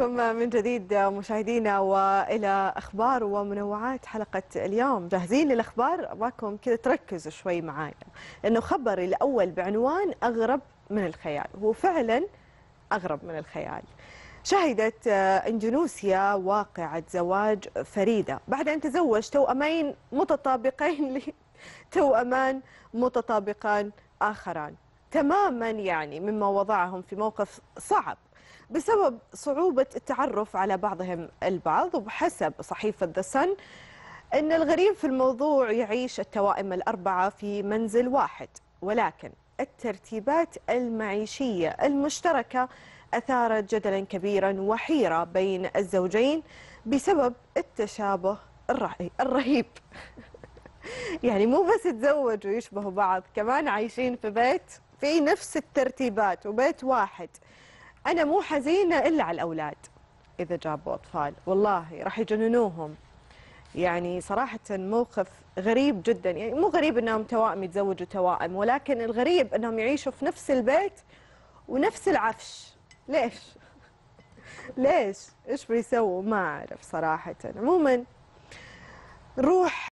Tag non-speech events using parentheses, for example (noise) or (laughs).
بكم من جديد مشاهدينا والى اخبار ومنوعات حلقه اليوم جاهزين للاخبار ابغاكم كذا تركزوا شوي معايا لانه خبري الاول بعنوان اغرب من الخيال هو فعلا اغرب من الخيال شهدت اندونيسيا واقعه زواج فريده بعد ان تزوج توامين متطابقين (laughs) توأمان متطابقان اخران تماما يعني مما وضعهم في موقف صعب بسبب صعوبة التعرف على بعضهم البعض وبحسب صحيفة ذا سن أن الغريب في الموضوع يعيش التوائم الأربعة في منزل واحد ولكن الترتيبات المعيشية المشتركة أثارت جدلا كبيرا وحيرة بين الزوجين بسبب التشابه الرهيب (laughs) يعني مو بس تزوجوا ويشبهوا بعض كمان عايشين في بيت في نفس الترتيبات وبيت واحد أنا مو حزينة إلا على الأولاد إذا جابوا أطفال والله راح يجننوهم يعني صراحة موقف غريب جدا يعني مو غريب أنهم توائم يتزوجوا توائم ولكن الغريب أنهم يعيشوا في نفس البيت ونفس العفش ليش؟ (laughs) ليش؟ إيش بيسووا؟ ما أعرف صراحة عموما روح